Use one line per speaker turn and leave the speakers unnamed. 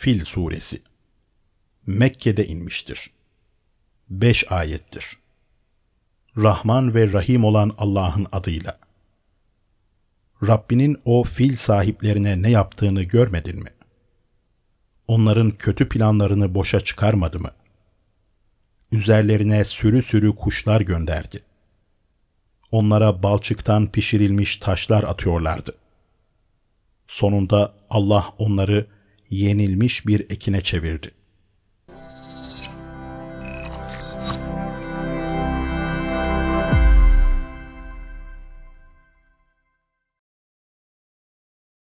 Fil
suresi Mekke'de inmiştir. 5 ayettir. Rahman ve Rahim olan Allah'ın adıyla. Rabbinin o fil sahiplerine ne yaptığını görmedin mi? Onların kötü planlarını boşa çıkarmadı mı? Üzerlerine sürü sürü kuşlar gönderdi. Onlara balçıktan pişirilmiş taşlar atıyorlardı. Sonunda Allah onları yenilmiş bir ekine çevirdi.